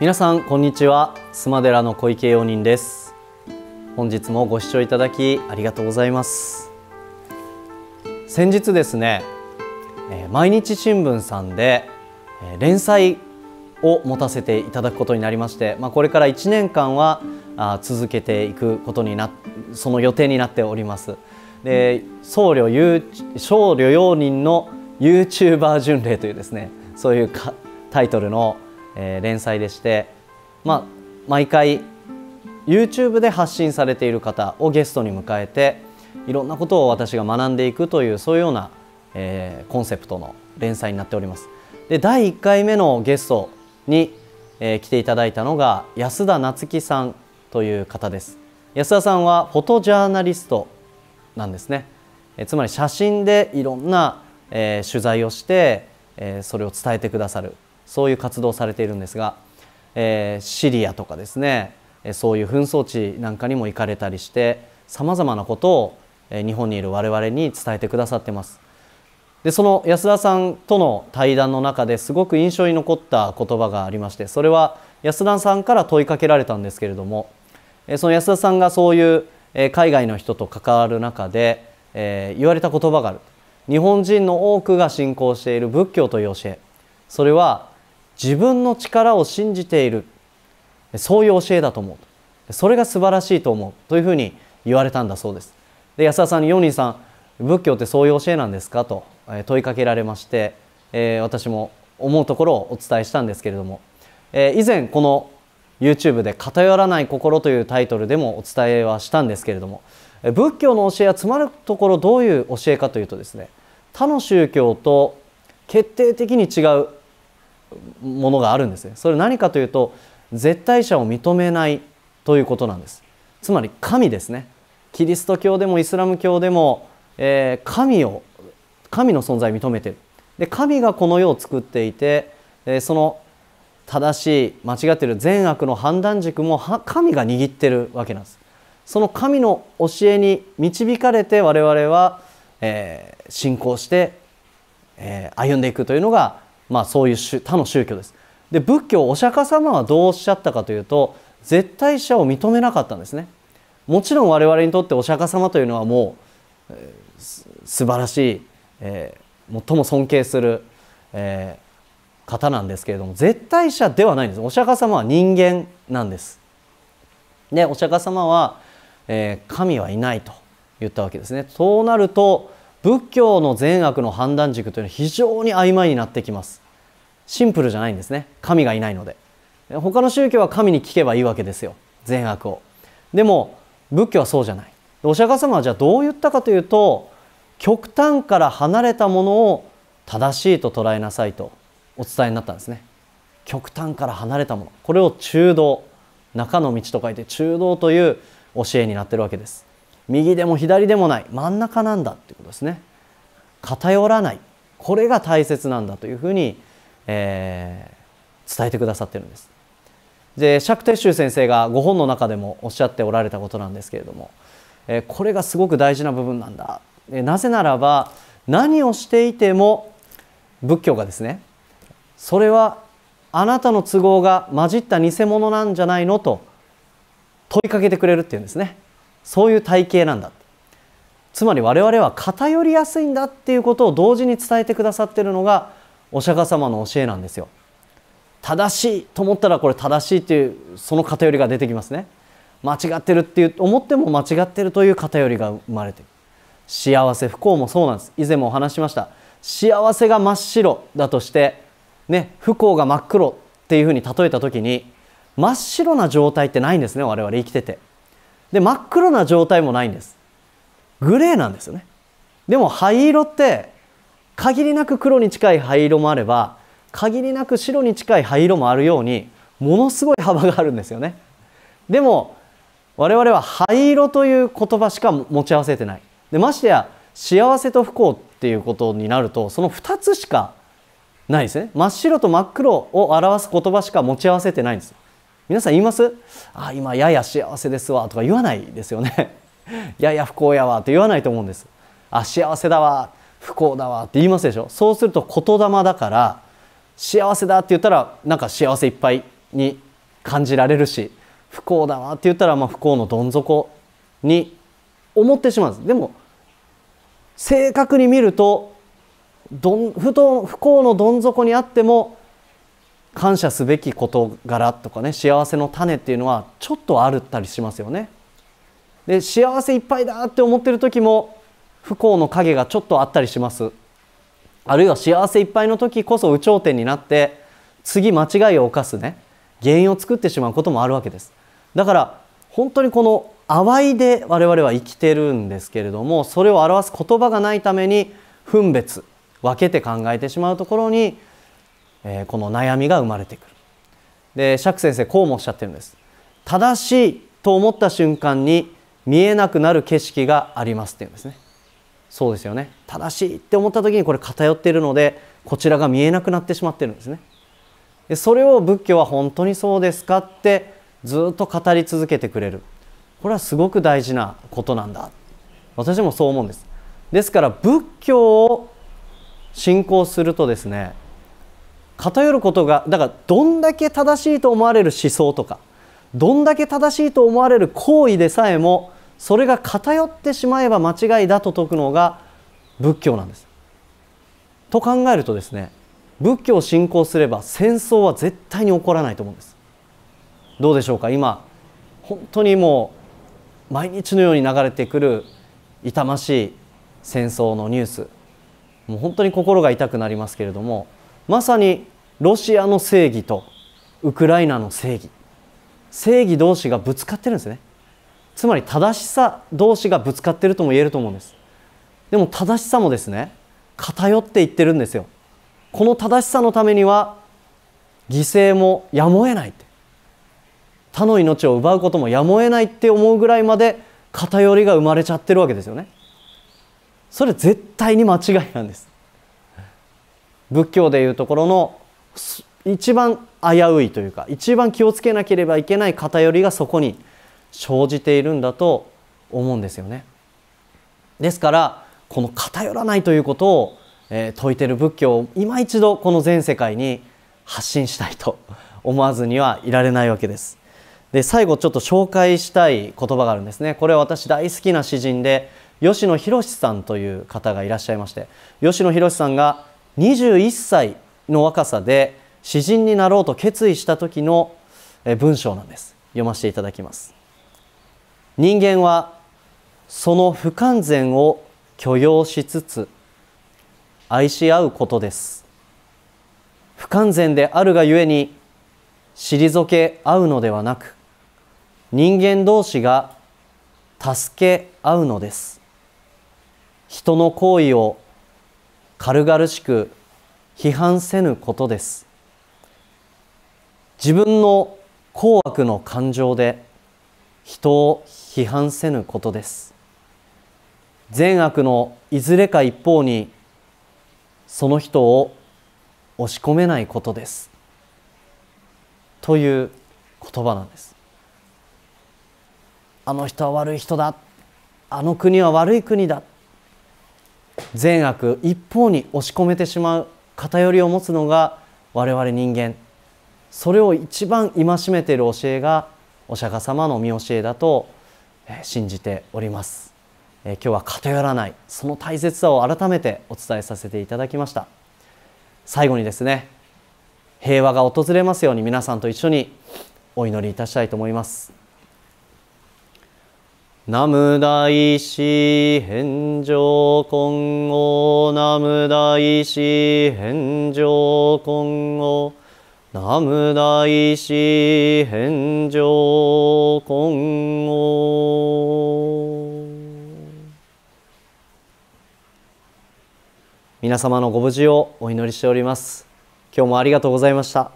皆さんこんにちはスマデラの小池容認です本日もご視聴いただきありがとうございます先日ですね毎日新聞さんで連載を持たせていただくことになりまして、まあ、これから1年間は続けていくことになその予定になっております。で僧侶僧侶容認の YouTuber 巡礼というですねそういうかタイトルのえー、連載でして、まあ、毎回 YouTube で発信されている方をゲストに迎えていろんなことを私が学んでいくというそういうような、えー、コンセプトの連載になっております。で第1回目のゲストに、えー、来ていただいたのが安田夏樹さんという方です。安田さんはフォトジャーナリストなんですね。えつまり写真でいろんな、え取材をして、えそれを伝えてくださるそういう活動をされているんですが、えー、シリアとかですねそういう紛争地なんかにも行かれたりしてさまざまなことを日本にいる我々に伝えてくださってます。でその安田さんとの対談の中ですごく印象に残った言葉がありましてそれは安田さんから問いかけられたんですけれどもその安田さんがそういう海外の人と関わる中でえ言われた言葉がある日本人の多くが信仰している仏教という教えそれは自分の力を信じているそういう教えだと思うそれが素晴らしいと思うというふうに言われたんだそうですで安田さんに「ヨ人さん仏教ってそういう教えなんですか?」と問いかけられまして、えー、私も思うところをお伝えしたんですけれども、えー、以前この YouTube で「偏らない心」というタイトルでもお伝えはしたんですけれども仏教の教えはつまるところどういう教えかというとですね他の宗教と決定的に違うものがあるんですねそれ何かというと絶対者を認めないということなんですつまり神ですねキリスト教でもイスラム教でも、えー、神を神の存在を認めてるで神がこの世を作っていて、えー、その正しい間違ってる善悪の判断軸も神が握ってるわけなんですその神の教えに導かれて我々は、えー、信仰して、えー、歩んでいくというのがまあ、そういう他の宗教です。で仏教お釈迦様はどうおっしゃったかというと絶対者を認めなかったんですね。もちろん我々にとってお釈迦様というのはもう、えー、素晴らしい、えー、最も尊敬する、えー、方なんですけれども絶対者ではないんですお釈迦様は人間なんです。でお釈迦様は、えー、神はいないと言ったわけですね。そうなると仏教の善悪の判断軸というのは非常に曖昧になってきますシンプルじゃないんですね神がいないので他の宗教は神に聞けばいいわけですよ善悪をでも仏教はそうじゃないお釈迦様はじゃあどう言ったかというと極端から離れたものを正しいと捉えなさいとお伝えになったんですね極端から離れたものこれを中道中の道と書いて中道という教えになっているわけです右でも左でもない真ん中なんだってことですね偏らないこれが大切なんだというふうに、えー、伝えてくださってるんですで釈徹宗先生がご本の中でもおっしゃっておられたことなんですけれども、えー、これがすごく大事な部分なんだ、えー、なぜならば何をしていても仏教がですねそれはあなたの都合が混じった偽物なんじゃないのと問いかけてくれるっていうんですね。そういう体型なんだつまり我々は偏りやすいんだっていうことを同時に伝えてくださってるのがお釈迦様の教えなんですよ。正しいと思ったらこれ正しいっていうその偏りが出てきますね。間違ってるっていう思っても間違ってるという偏りが生まれてる。幸せ不幸もそうなんです。以前もお話しました。幸せが真っ白だとして、ね、不幸が真っ黒っていうふうに例えた時に真っ白な状態ってないんですね我々生きてて。で真っ黒な状態もないんですグレーなんですよねでも灰色って限りなく黒に近い灰色もあれば限りなく白に近い灰色もあるようにものすごい幅があるんですよねでも我々は灰色という言葉しか持ち合わせてないでましてや幸せと不幸っていうことになるとその2つしかないですね真っ白と真っ黒を表す言葉しか持ち合わせてないんです皆さん言いますあ今やや幸せですわとか言わないですよね やや不幸やわって言わないと思うんですあ幸せだわ不幸だわって言いますでしょそうすると言霊だから幸せだって言ったらなんか幸せいっぱいに感じられるし不幸だわって言ったらまあ不幸のどん底に思ってしまうんですでも正確に見るとどんふと不幸のどん底にあっても感謝すべき事柄とかね幸せの種っていうのはちょっとあるったりしますよね。で幸せいっぱいだって思ってる時も不幸の影がちょっとあったりします。あるいは幸せいっぱいの時こそ有頂天になって次間違いを犯すね原因を作ってしまうこともあるわけです。だから本当にこの淡いで我々は生きてるんですけれどもそれを表す言葉がないために分別分けて考えてしまうところにえこの悩みが生まれてくるで釈先生こうもおっしゃってるんです正しいと思った瞬間に見えなくなる景色がありますっていうんですねそうですよね正しいって思った時にこれ偏っているのでこちらが見えなくなってしまってるんですねでそれを仏教は本当にそうですかってずっと語り続けてくれるこれはすごく大事なことなんだ私もそう思うんですですから仏教を信仰するとですね偏ることがだからどんだけ正しいと思われる思想とかどんだけ正しいと思われる行為でさえもそれが偏ってしまえば間違いだと説くのが仏教なんです。と考えるとですね仏教を信仰すれば戦争は絶対に起こらないと思うんです。どうでしょうか今本当にもう毎日のように流れてくる痛ましい戦争のニュースもう本当に心が痛くなりますけれどもまさにロシアの正義とウクライナの正義正義同士がぶつかってるんですねつまり正しさ同士がぶつかってるとも言えると思うんですでも正しさもですね偏っていってるんですよこの正しさのためには犠牲もやむを得ない他の命を奪うこともやむを得ないって思うぐらいまで偏りが生まれちゃってるわけですよねそれ絶対に間違いなんです仏教でいうところの一番危ういというか一番気をつけなければいけない偏りがそこに生じているんだと思うんですよね。ですからこの偏らないということを、え説いてる仏教を今一度この全世界に発信したいと思わずにはいられないわけです。で最後ちょっと紹介したい言葉があるんですね。これは私大好きな詩人で吉野博さんという方がいらっしゃいまして吉野博さんが21歳の若さで詩人になろうと決意した時の文章なんです読ませていただきます人間はその不完全を許容しつつ愛し合うことです不完全であるがゆえに退け合うのではなく人間同士が助け合うのです人の行為を軽々しく批判せぬことです自分の好悪の感情で人を批判せぬことです善悪のいずれか一方にその人を押し込めないことですという言葉なんですあの人は悪い人だあの国は悪い国だ善悪一方に押し込めてしまう偏りを持つのが我々人間それを一番戒めている教えがお釈迦様の見教えだと信じております、え今日は偏らないその大切さを改めてお伝えさせていただきました最後にですね平和が訪れますように皆さんと一緒にお祈りいたしたいと思います南無大師返上金剛南無大師返上金剛南無大師返上金剛皆様のご無事をお祈りしております今日もありがとうございました